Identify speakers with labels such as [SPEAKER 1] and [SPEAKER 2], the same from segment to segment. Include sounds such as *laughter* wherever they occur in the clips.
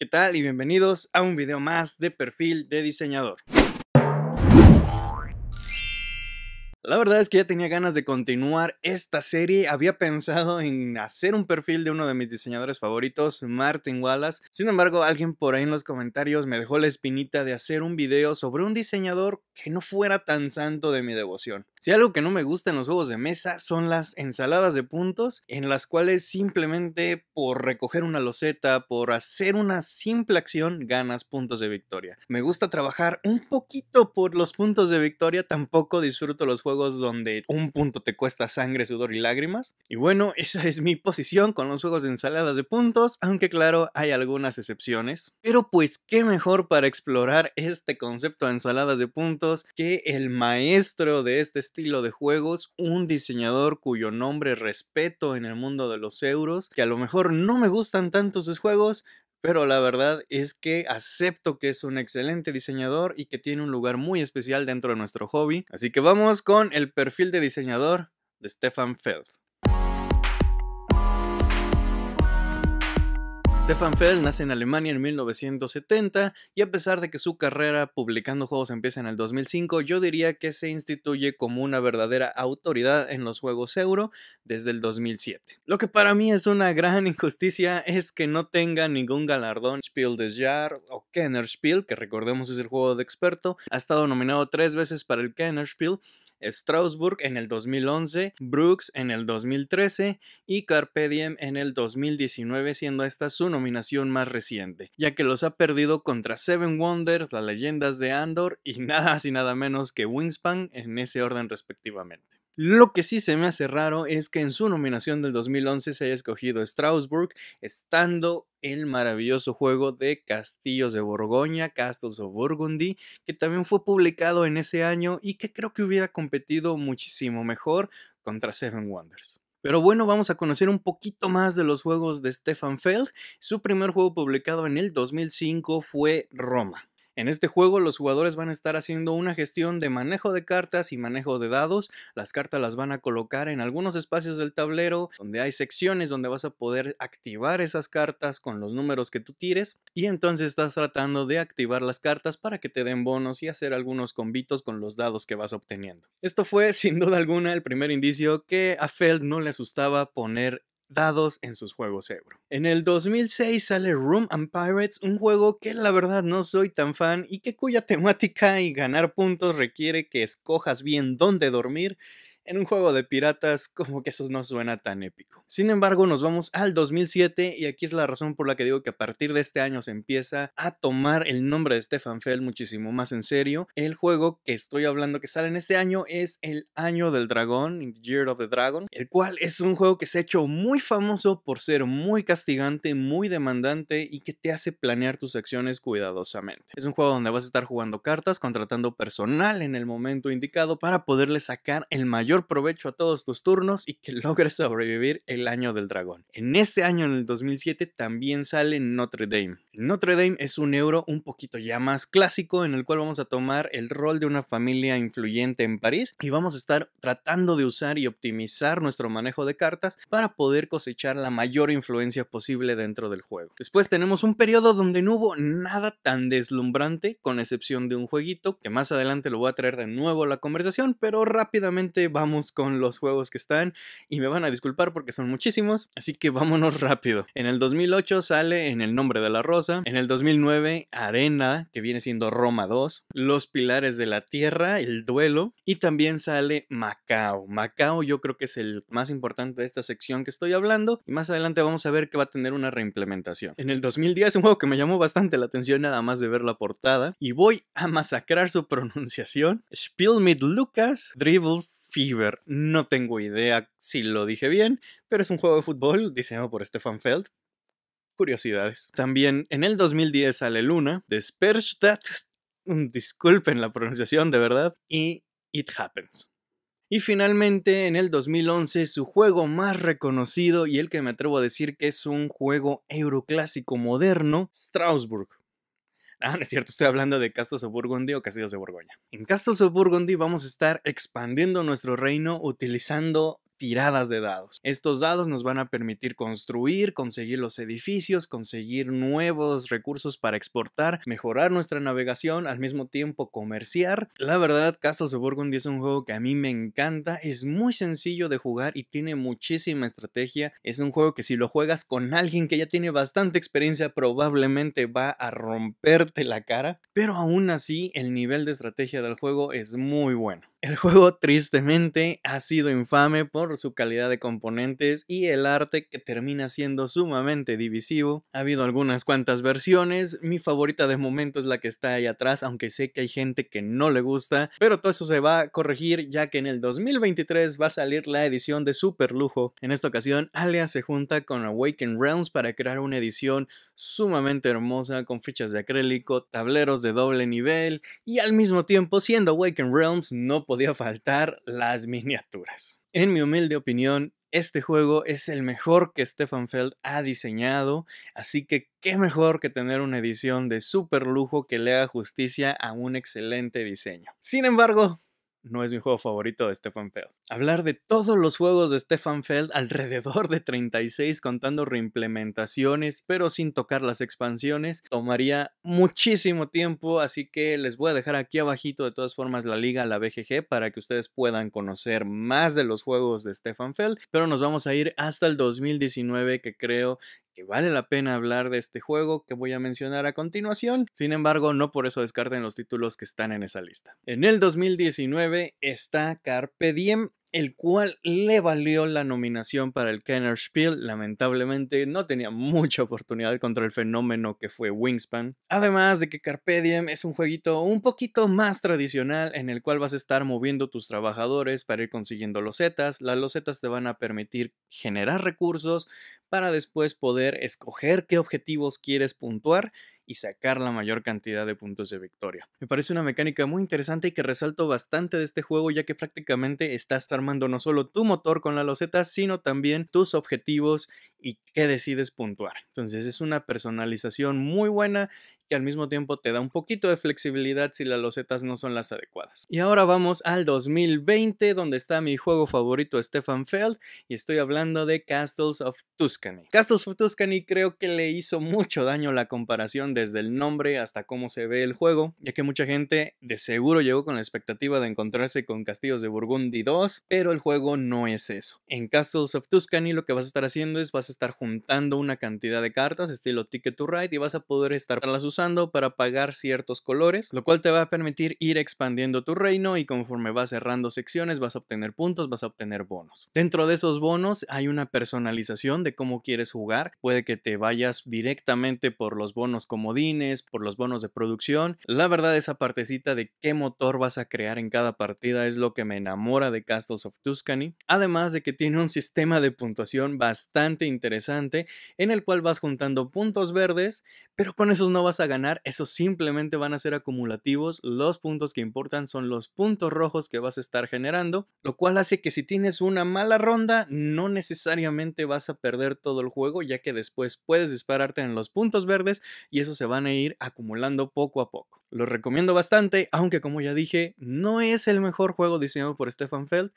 [SPEAKER 1] ¿Qué tal y bienvenidos a un video más de perfil de diseñador? La verdad es que ya tenía ganas de continuar esta serie, había pensado en hacer un perfil de uno de mis diseñadores favoritos, Martin Wallace, sin embargo alguien por ahí en los comentarios me dejó la espinita de hacer un video sobre un diseñador que no fuera tan santo de mi devoción. Si algo que no me gusta en los juegos de mesa son las ensaladas de puntos, en las cuales simplemente por recoger una loseta, por hacer una simple acción, ganas puntos de victoria. Me gusta trabajar un poquito por los puntos de victoria, tampoco disfruto los juegos juegos donde un punto te cuesta sangre, sudor y lágrimas. Y bueno, esa es mi posición con los juegos de ensaladas de puntos, aunque claro, hay algunas excepciones. Pero pues qué mejor para explorar este concepto de ensaladas de puntos que el maestro de este estilo de juegos, un diseñador cuyo nombre respeto en el mundo de los euros, que a lo mejor no me gustan tanto sus juegos, pero la verdad es que acepto que es un excelente diseñador y que tiene un lugar muy especial dentro de nuestro hobby. Así que vamos con el perfil de diseñador de Stefan Feld. Stefan Feld nace en Alemania en 1970 y a pesar de que su carrera publicando juegos empieza en el 2005, yo diría que se instituye como una verdadera autoridad en los juegos euro desde el 2007. Lo que para mí es una gran injusticia es que no tenga ningún galardón Spiel des Jahres o Kennerspiel, que recordemos es el juego de experto, ha estado nominado tres veces para el Kennerspiel. Straussburg en el 2011, Brooks en el 2013 y Carpe en el 2019, siendo esta su nominación más reciente, ya que los ha perdido contra Seven Wonders, Las Leyendas de Andor y *laughs* nada y nada menos que Wingspan en ese orden respectivamente. Lo que sí se me hace raro es que en su nominación del 2011 se haya escogido Strasbourg, estando el maravilloso juego de Castillos de Borgoña, Castles of Burgundy, que también fue publicado en ese año y que creo que hubiera competido muchísimo mejor contra Seven Wonders. Pero bueno, vamos a conocer un poquito más de los juegos de Stefan Feld. Su primer juego publicado en el 2005 fue Roma. En este juego los jugadores van a estar haciendo una gestión de manejo de cartas y manejo de dados. Las cartas las van a colocar en algunos espacios del tablero donde hay secciones donde vas a poder activar esas cartas con los números que tú tires y entonces estás tratando de activar las cartas para que te den bonos y hacer algunos convitos con los dados que vas obteniendo. Esto fue *laughs* sin duda alguna el primer indicio que a Feld no le asustaba poner dados en sus juegos Ebro. En el 2006 sale Room and Pirates, un juego que la verdad no soy tan fan y que cuya temática y ganar puntos requiere que escojas bien dónde dormir en un juego de piratas, como que eso no suena tan épico. Sin embargo, nos vamos al 2007 y aquí es la razón por la que digo que a partir de este año se empieza a tomar el nombre de Stefan Feld muchísimo más en serio. El juego que estoy hablando que sale en este año es El Año del Dragón, Year of the Dragon, el cual es un juego que se ha hecho muy famoso por ser muy castigante, muy demandante y que te hace planear tus acciones cuidadosamente. Es un juego donde vas a estar jugando cartas, contratando personal en el momento indicado para poderle sacar el mayor provecho a todos tus turnos y que *laughs* logres sobrevivir el año del dragón. En este año, en el 2007, también sale Notre Dame. Notre Dame es un euro un poquito ya más clásico en el cual vamos a tomar el rol de una familia influyente en París y vamos a estar tratando de usar y optimizar nuestro manejo de cartas para poder cosechar la mayor influencia posible dentro del juego. Después tenemos un periodo donde no hubo nada tan deslumbrante con excepción de un jueguito que más adelante lo voy a traer de nuevo a la conversación, pero rápidamente vamos con los juegos que están y me van a disculpar porque son muchísimos, así que vámonos rápido. En el 2008 sale En el nombre de la rosa, en el 2009 Arena, que viene siendo Roma 2, Los pilares de la tierra, El duelo y también sale Macao. Macao yo creo que es el más importante de esta sección que estoy hablando y más adelante vamos a ver que va a tener una reimplementación. En el 2010 un juego que me llamó bastante la atención nada más de ver la portada y voy a masacrar su *laughs* pronunciación. Spiel mit Lucas, Dribble no tengo idea si lo dije bien, pero es un juego de fútbol diseñado por Stefan Feld. Curiosidades. También en el 2010 sale Luna, de mm, Disculpen la pronunciación, de verdad. Y It Happens. Y finalmente, en el 2011, su juego más reconocido y el que me atrevo a decir que es un juego euroclásico moderno, Strausburg. Ah, no es cierto, estoy hablando de Castos o Burgundy o Castillos de Borgoña. En Castos de Burgundy vamos a estar expandiendo nuestro reino utilizando tiradas de dados. Estos dados nos van a permitir construir, conseguir los edificios, conseguir nuevos recursos para exportar, mejorar nuestra navegación, al mismo tiempo comerciar. La verdad, Castles of Burgundy es un juego que a mí me encanta, es muy sencillo de jugar y tiene muchísima estrategia. Es un juego que si lo juegas con alguien que ya tiene bastante experiencia probablemente va a romperte la cara, pero aún así el nivel de estrategia del juego es muy bueno. El juego tristemente ha sido infame por su calidad de componentes y el arte que termina siendo sumamente divisivo. Ha habido algunas cuantas versiones, mi favorita de momento es la que está ahí atrás, aunque sé que hay gente que no le gusta, pero todo eso se va a corregir ya que en el 2023 va a salir la edición de super lujo. En esta ocasión, Alia se junta con Awaken Realms para crear una edición sumamente hermosa con fichas de acrílico, tableros de doble nivel y al mismo tiempo siendo Awaken Realms no podía faltar las miniaturas. En mi humilde opinión, este juego es el mejor que Stefan Feld ha diseñado, así que qué mejor que tener una edición de super lujo que le haga justicia a un excelente diseño. Sin embargo, no es mi juego favorito de Stefan Feld. Hablar de todos los juegos de Stefan Feld, alrededor de 36 contando reimplementaciones, pero sin tocar las expansiones, tomaría muchísimo tiempo, así que les voy a dejar aquí abajito de todas formas la liga a la BGG para que ustedes puedan conocer más de los juegos de Stefan Feld, pero nos vamos a ir hasta el 2019 que creo vale la pena hablar de este juego que voy a mencionar a continuación. Sin embargo, no por eso descarten los títulos que están en esa lista. En el 2019 está Carpe Diem, el cual le valió la nominación para el Kenner Spiel. Lamentablemente no tenía mucha oportunidad contra el fenómeno que fue Wingspan. Además de que Carpedium es un jueguito un poquito más tradicional en el cual vas a estar moviendo tus trabajadores para ir consiguiendo losetas. Las losetas te van a permitir generar recursos para después poder escoger qué objetivos quieres puntuar y sacar la mayor cantidad de puntos de victoria. Me parece una mecánica muy interesante y que resalto bastante de este juego ya que prácticamente estás armando no solo tu motor con la loseta, sino también tus objetivos y qué decides puntuar. Entonces es una personalización muy buena que al mismo tiempo te da un poquito de flexibilidad si las losetas no son las adecuadas. Y ahora vamos al 2020 donde está mi juego favorito Stefan Feld y estoy hablando de Castles of Tuscany. Castles of Tuscany creo que le hizo mucho daño la comparación desde el nombre hasta cómo se ve el juego, ya que mucha gente de seguro llegó con la expectativa de encontrarse con Castillos de Burgundy 2, pero el juego no es eso. En Castles of Tuscany lo que vas a estar haciendo es vas a estar juntando una cantidad de cartas estilo Ticket to Ride y vas a poder las las usando para pagar ciertos colores, lo cual te va a permitir ir expandiendo tu reino y conforme vas cerrando secciones vas a obtener puntos, vas a obtener bonos. Dentro de esos bonos hay una personalización de cómo quieres jugar, puede que te vayas directamente por los bonos comodines, por los bonos de producción. La verdad esa partecita de qué motor vas a crear en cada partida es lo que me enamora de Castles of Tuscany, además de que tiene un sistema de puntuación bastante interesante en el cual vas juntando puntos verdes, pero con esos no vas a ganar, eso simplemente van a ser acumulativos. Los puntos que importan son los puntos rojos que vas a estar generando, lo cual hace que si tienes una mala ronda, no necesariamente vas a perder todo el juego, ya que después puedes dispararte en los puntos verdes y eso se van a ir acumulando poco a poco. lo recomiendo bastante, aunque como ya dije, no es el mejor juego diseñado por Stefan Feld,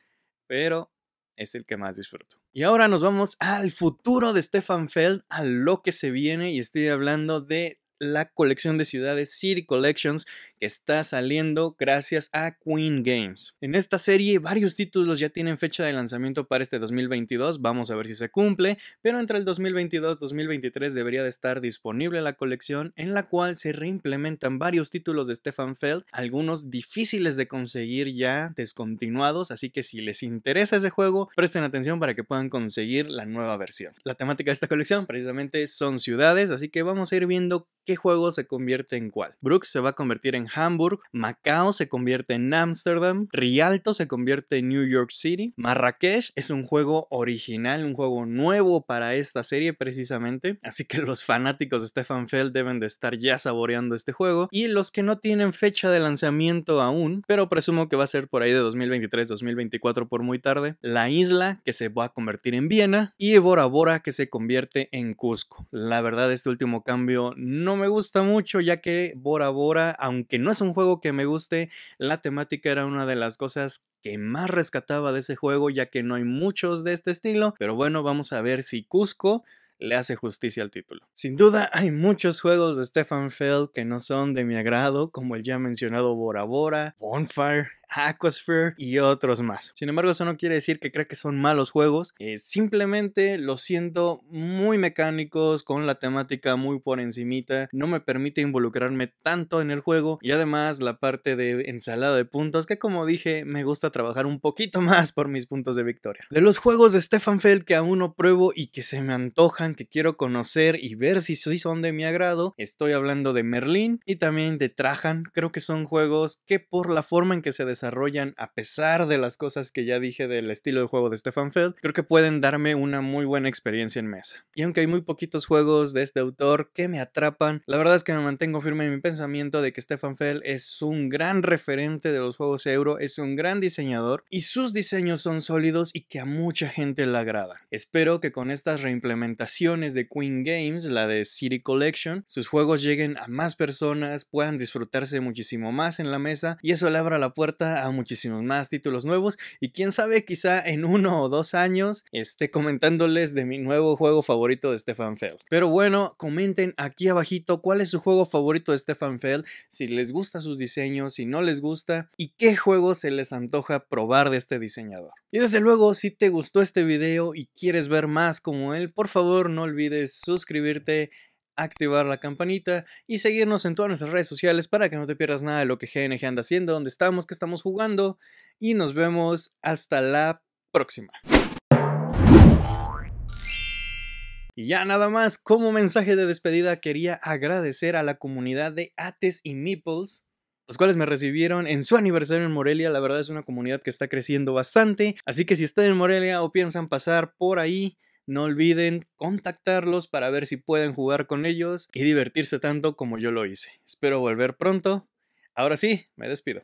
[SPEAKER 1] pero es el que más disfruto. Y ahora nos vamos al futuro de Stefan Feld, a lo que se viene, y estoy hablando de la colección de ciudades City Collections está saliendo gracias a Queen Games. En esta serie varios títulos ya tienen fecha de lanzamiento para este 2022, vamos a ver si se cumple, pero entre el 2022-2023 debería de estar disponible la colección en la cual se reimplementan varios títulos de Stefan Feld, algunos difíciles de conseguir ya descontinuados, así que si les interesa ese juego, presten atención para que puedan conseguir la nueva versión. La temática de esta colección precisamente son ciudades, así que vamos a ir viendo qué juego se convierte en cuál. Brooks se va a convertir en Hamburg, Macao se convierte en Ámsterdam, Rialto se convierte en New York City, Marrakech es un juego original, un juego nuevo para esta serie precisamente, así que los fanáticos de Stefan Feld deben de estar ya saboreando este juego y los que no tienen fecha de lanzamiento aún, pero presumo que va a ser por ahí de 2023-2024 por muy tarde, La Isla que se va a convertir en Viena y Bora Bora que se convierte en Cusco. La verdad este último cambio no me gusta mucho ya que Bora Bora aunque no es un juego que me guste, la temática era una de las cosas que más rescataba de ese juego, ya que no hay muchos de este estilo, pero bueno, vamos a ver si Cusco le hace justicia al título. Sin duda, hay muchos juegos de Stefan Feld que no son de mi agrado, como el ya mencionado Bora Bora, Bonfire, Aquasphere y otros más. Sin embargo, eso no quiere decir que crea que son malos juegos, eh, simplemente los siento muy mecánicos, con la temática muy por encimita, no me permite involucrarme tanto en el juego y además la parte de ensalada de puntos que como dije me gusta trabajar un poquito *laughs* más por mis puntos de victoria. De los juegos de Stefan Feld que aún no pruebo y que se me antojan, que quiero conocer y ver si son de mi agrado, estoy hablando de Merlin y también de Trajan, creo que son juegos que por la forma en que se desarrollan desarrollan a pesar de las cosas que ya dije del estilo de juego de Stefan Feld, creo que pueden darme una muy buena experiencia en mesa. Y aunque hay muy poquitos juegos de este autor que me atrapan, la verdad es que me mantengo firme en mi pensamiento de que Stefan Feld es un gran referente de los juegos euro, es un gran diseñador y sus diseños son sólidos y que a mucha gente le agrada Espero que con estas reimplementaciones de Queen Games, la de City Collection, sus juegos lleguen a más personas, puedan disfrutarse muchísimo más en la mesa y eso le abra la puerta a muchísimos más títulos nuevos y quién sabe, quizá en uno o dos años esté comentándoles de mi nuevo juego favorito de Stefan Feld. Pero bueno, comenten aquí abajito cuál es su juego favorito de Stefan Feld, si les gusta sus diseños, si no les gusta y qué juego se les antoja probar de este diseñador. Y desde luego, si te gustó este video y quieres ver más como él, por favor no olvides suscribirte activar la campanita y seguirnos en todas nuestras redes sociales para que no te pierdas nada de lo que GNG anda haciendo, dónde estamos, qué estamos jugando y nos vemos hasta la próxima. Y ya nada más, como mensaje de despedida quería agradecer a la comunidad de Ates y Nipples, los cuales me recibieron en su aniversario en Morelia. La verdad es una comunidad que está creciendo bastante. Así que si están en Morelia o piensan pasar por ahí, no olviden contactarlos para ver si pueden jugar con ellos y divertirse tanto como yo lo hice. Espero volver pronto. Ahora sí, me despido.